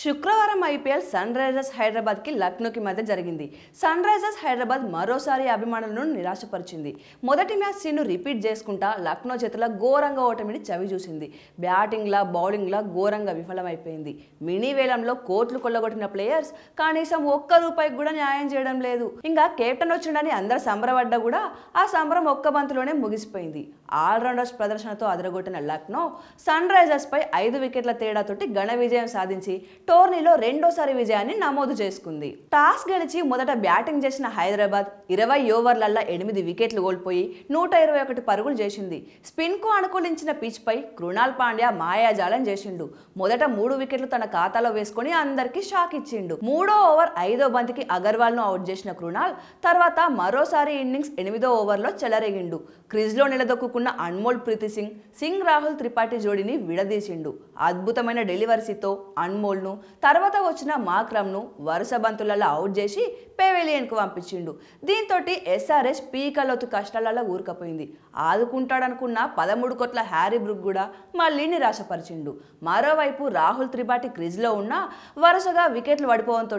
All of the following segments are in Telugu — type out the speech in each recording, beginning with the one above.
శుక్రవారం ఐపీఎల్ సన్ రైజర్స్ హైదరాబాద్కి లక్నోకి మధ్య జరిగింది సన్ రైజర్స్ హైదరాబాద్ మరోసారి అభిమానులను నిరాశపరిచింది మొదటి మ్యాచ్ సీన్ను రిపీట్ చేసుకుంటా లక్నో చేతుల ఘోరంగా ఓటమిని చవి చూసింది బ్యాటింగ్లా బౌలింగ్లా ఘోరంగా విఫలమైపోయింది మినీ వేలంలో కోట్లు కొల్లగొట్టిన ప్లేయర్స్ కనీసం ఒక్క రూపాయికి కూడా న్యాయం చేయడం లేదు ఇంకా కెప్టెన్ వచ్చిండని అందరు సంబరపడ్డా కూడా ఆ సంబరం ఒక్క బంతులోనే ముగిసిపోయింది ఆల్రౌండర్స్ ప్రదర్శనతో అదరగొట్టిన లక్నో సన్ రైజర్స్పై ఐదు వికెట్ల తేడాతోటి ఘన విజయం సాధించి టోర్నీలో రెండోసారి విజయాన్ని నమోదు చేసుకుంది టాస్ గెలిచి మొదట బ్యాటింగ్ చేసిన హైదరాబాద్ ఇరవై ఓవర్లలో ఎనిమిది వికెట్లు కోల్పోయి నూట ఇరవై ఒకటి పరుగులు చేసింది స్పిన్కు అనుకూలించిన పిచ్పై కృణాల్ పాండ్యా మాయాజాలం చేసిండు మొదట మూడు వికెట్లు తన ఖాతాలో వేసుకుని అందరికీ షాక్ ఇచ్చిండు మూడో ఓవర్ ఐదో బంతికి అగర్వాల్ను అవుట్ చేసిన కృణాల్ తర్వాత మరోసారి ఇన్నింగ్స్ ఎనిమిదో ఓవర్లో చెలరేగిండు క్రిజ్లో నిలదొక్కున్న అన్మోల్ ప్రీతి సింగ్ సింగ్ రాహుల్ త్రిపాఠి జోడిని విడదీసిండు అద్భుతమైన డెలివరీతో అన్మోల్ను తర్వాత వచ్చిన మాక్రమ్ను వరుస బంతులలో అవుట్ చేసి పెవిలియన్కు పంపించిండు దీంతో ఎస్ఆర్ఎస్ పీకలోతు కష్టాలలో ఊరుకపోయింది ఆదుకుంటాడనుకున్న పదమూడు కోట్ల హ్యారీ బ్రుక్ కూడా మళ్ళీ నిరాశపరిచిండు మరోవైపు రాహుల్ త్రిపాఠి క్రిజ్లో ఉన్న వరుసగా వికెట్లు పడిపోవడంతో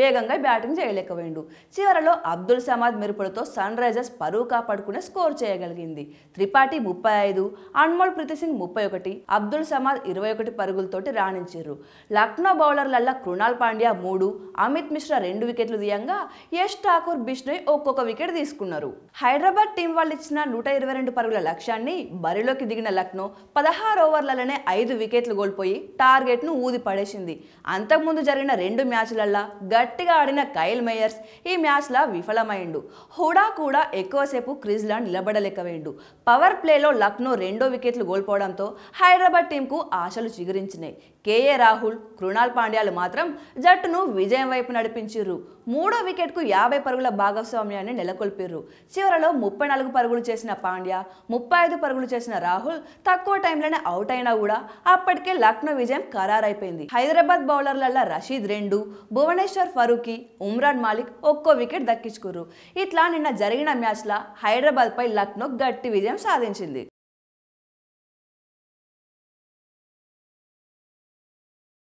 వేగంగా బ్యాటింగ్ చేయలేకపోయిండు చివరలో అబ్దుల్ సమాద్ మెరుపులతో సన్ రైజర్స్ పరువు కాపాడుకునే స్కోర్ చేయగలిగింది త్రిపాఠి ముప్పై ఐదు అన్మోల్ ప్రీతి సింగ్ ముప్పై ఒకటి అబ్దుల్ సమాద్ ఇరవై ఒకటి పరుగులతోటి రాణించారు లక్నో బౌలర్లల్లా కృణాల్ పాండ్యా మూడు అమిత్ మిశ్రా రెండు వికెట్లు తీయంగా యష్ ఠాకూర్ బిష్ణోయ్ ఒక్కొక్క వికెట్ తీసుకున్నారు హైదరాబాద్ టీం వాళ్ళు ఇచ్చిన నూట ఇరవై రెండు పరుగుల లక్ష్యాన్ని బరిలోకి దిగిన లక్నో పదహారు ఓవర్లలోనే ఐదు వికెట్లు కోల్పోయి టార్గెట్ను ఊది పడేసింది అంతకుముందు జరిగిన రెండు మ్యాచ్లల్లా గట్టిగా ఆడిన కైల్ మేయర్స్ ఈ మ్యాచ్లా విఫలమైండు హుడా కూడా ఎక్కువసేపు క్రీజ్లా నిలబడలేకవేయండు పవర్ ప్లేలో లక్నో రెండో వికెట్లు కోల్పోవడంతో హైదరాబాద్ టీంకు ఆశలు చిగురించినాయి కేఏ రాహుల్ కృణాల్ కుణాల్ పాండ్యాలు మాత్రం జట్టును విజయం వైపు నడిపించిర్రు మూడో వికెట్కు యాభై పరుగుల భాగస్వామ్యాన్ని నెలకొల్పిర్రు చివరలో ముప్పై నాలుగు పరుగులు చేసిన పాండ్యా ముప్పై ఐదు పరుగులు చేసిన రాహుల్ తక్కువ టైంలోనే అవుట్ అయినా కూడా అప్పటికే లక్నో విజయం ఖరారైపోయింది హైదరాబాద్ బౌలర్లలో రషీద్ రెండు భువనేశ్వర్ ఫరూకి ఉమ్రాన్ మాలిక్ ఒక్కో వికెట్ దక్కించుకుర్రు ఇట్లా నిన్న జరిగిన మ్యాచ్లో హైదరాబాద్పై లక్నో గట్టి విజయం సాధించింది